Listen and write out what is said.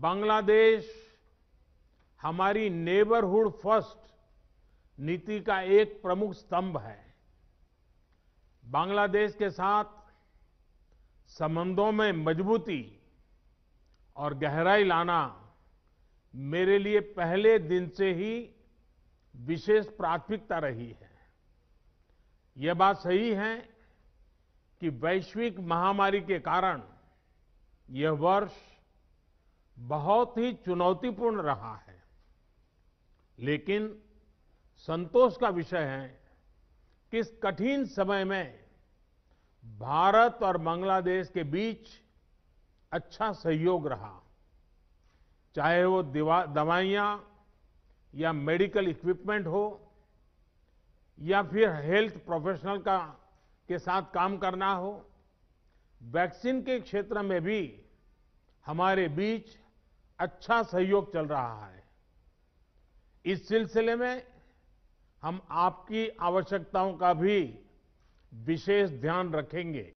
बांग्लादेश हमारी neighbourhood first नीति का एक प्रमुख स्तंभ है बांग्लादेश के साथ संबंधों में मजबूती और गहराई लाना मेरे लिए पहले दिन से ही विशेष प्राथमिकता रही है यह बात सही है कि वैश्विक महामारी के कारण यह वर्ष बहुत ही चुनौतीपूर्ण रहा है लेकिन संतोष का विषय है कि इस कठिन समय में भारत और बांग्लादेश के बीच अच्छा सहयोग रहा चाहे वो दवाइयां या मेडिकल इक्विपमेंट हो या फिर हेल्थ प्रोफेशनल का के साथ काम करना हो वैक्सीन के क्षेत्र में भी हमारे बीच अच्छा सहयोग चल रहा है इस सिलसिले में हम आपकी आवश्यकताओं का भी विशेष ध्यान रखेंगे